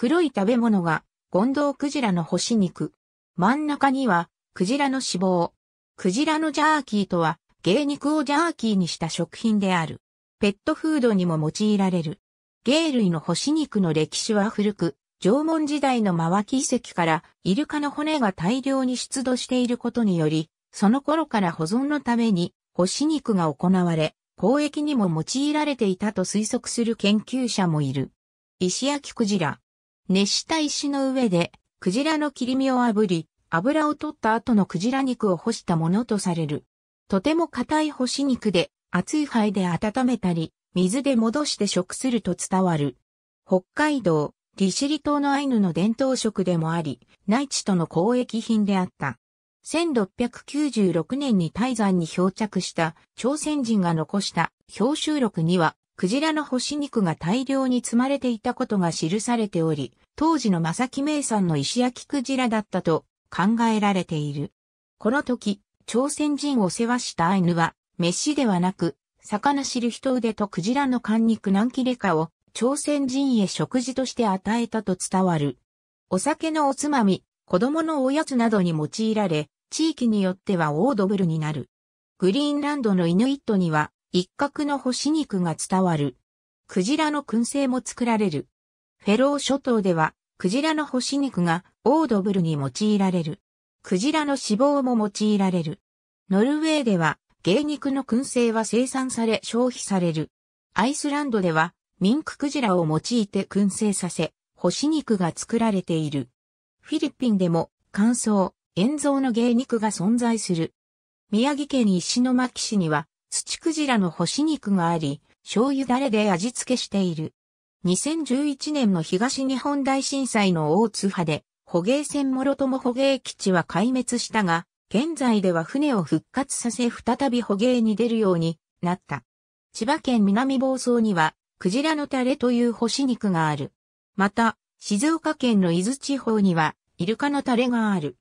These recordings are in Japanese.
黒い食べ物がゴンドウクジラの干し肉。真ん中にはクジラの脂肪。クジラのジャーキーとは芸肉をジャーキーにした食品である。ペットフードにも用いられる。芸類の干し肉の歴史は古く、縄文時代のマワキ遺跡からイルカの骨が大量に出土していることにより、その頃から保存のために干し肉が行われ、交易にも用いられていたと推測する研究者もいる。石焼きクジラ。熱した石の上で、クジラの切り身を炙り、油を取った後のクジラ肉を干したものとされる。とても硬い干し肉で、熱い灰で温めたり、水で戻して食すると伝わる。北海道、利尻島のアイヌの伝統食でもあり、内地との交易品であった。1696年に泰山に漂着した朝鮮人が残した表集録には、クジラの干し肉が大量に積まれていたことが記されており、当時の正木名産の石焼きクジラだったと考えられている。この時、朝鮮人を世話したアイヌは、飯ではなく、魚知る人腕とクジラの寒肉何切れかを朝鮮人へ食事として与えたと伝わる。お酒のおつまみ、子供のおやつなどに用いられ、地域によってはオードブルになる。グリーンランドのイヌイットには、一角の干し肉が伝わる。クジラの燻製も作られる。フェロー諸島では、クジラの干し肉がオードブルに用いられる。クジラの脂肪も用いられる。ノルウェーでは、芸肉の燻製は生産され消費される。アイスランドでは、ミンククジラを用いて燻製させ、干し肉が作られている。フィリピンでも、乾燥、塩蔵の芸肉が存在する。宮城県石巻市には、土クジラの干し肉があり、醤油ダレで味付けしている。2011年の東日本大震災の大津波で、捕鯨船諸友捕鯨基地は壊滅したが、現在では船を復活させ再び捕鯨に出るようになった。千葉県南房総には、クジラのタレという干し肉がある。また、静岡県の伊豆地方には、イルカのタレがある。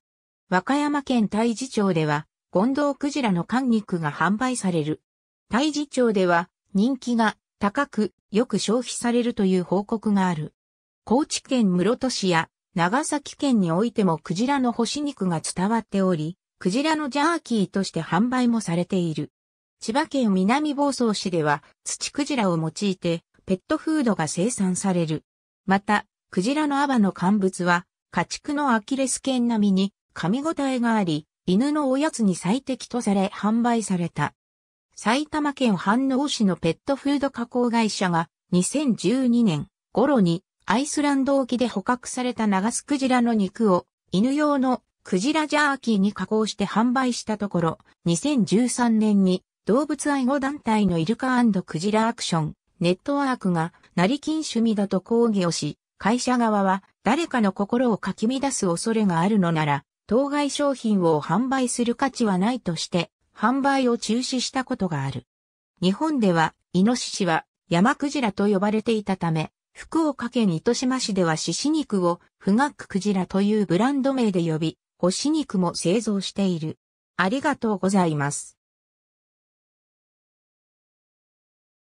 和歌山県大治町では、ゴンドウクジラの缶肉が販売される。大事町では人気が高くよく消費されるという報告がある。高知県室戸市や長崎県においてもクジラの干し肉が伝わっており、クジラのジャーキーとして販売もされている。千葉県南房総市では土クジラを用いてペットフードが生産される。また、クジラのアバの乾物は家畜のアキレス腱並みに噛み応えがあり、犬のおやつに最適とされ販売された。埼玉県飯能市のペットフード加工会社が2012年頃にアイスランド沖で捕獲された長スクジラの肉を犬用のクジラジャーキーに加工して販売したところ、2013年に動物愛護団体のイルカクジラアクションネットワークが成金趣味だと抗議をし、会社側は誰かの心をかき乱す恐れがあるのなら、当該商品を販売する価値はないとして、販売を中止したことがある。日本では、イノシシは山クジラと呼ばれていたため、福岡県糸島市では獅子肉を富岳クジラというブランド名で呼び、干し肉も製造している。ありがとうございます。